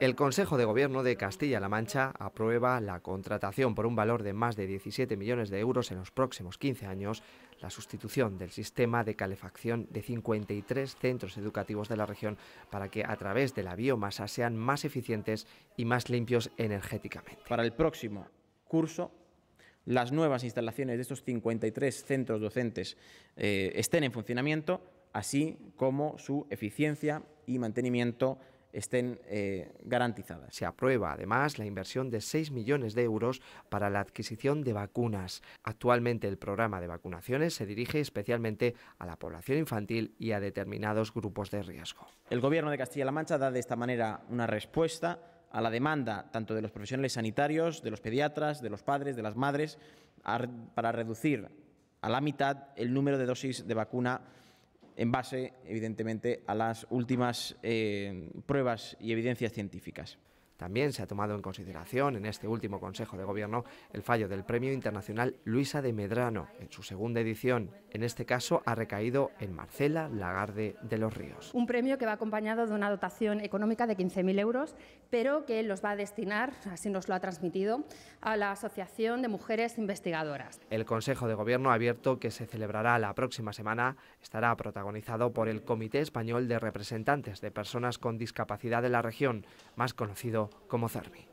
El Consejo de Gobierno de Castilla-La Mancha aprueba la contratación por un valor de más de 17 millones de euros en los próximos 15 años, la sustitución del sistema de calefacción de 53 centros educativos de la región para que a través de la biomasa sean más eficientes y más limpios energéticamente. Para el próximo curso, las nuevas instalaciones de estos 53 centros docentes eh, estén en funcionamiento, así como su eficiencia y mantenimiento estén eh, garantizadas. Se aprueba además la inversión de 6 millones de euros para la adquisición de vacunas. Actualmente el programa de vacunaciones se dirige especialmente a la población infantil y a determinados grupos de riesgo. El Gobierno de Castilla-La Mancha da de esta manera una respuesta a la demanda tanto de los profesionales sanitarios, de los pediatras, de los padres, de las madres, para reducir a la mitad el número de dosis de vacuna en base, evidentemente, a las últimas eh, pruebas y evidencias científicas. También se ha tomado en consideración en este último Consejo de Gobierno el fallo del Premio Internacional Luisa de Medrano en su segunda edición. En este caso ha recaído en Marcela Lagarde de los Ríos. Un premio que va acompañado de una dotación económica de 15.000 euros, pero que los va a destinar, así nos lo ha transmitido, a la Asociación de Mujeres Investigadoras. El Consejo de Gobierno abierto que se celebrará la próxima semana estará protagonizado por el Comité Español de Representantes de Personas con Discapacidad de la Región, más conocido como Zarbi.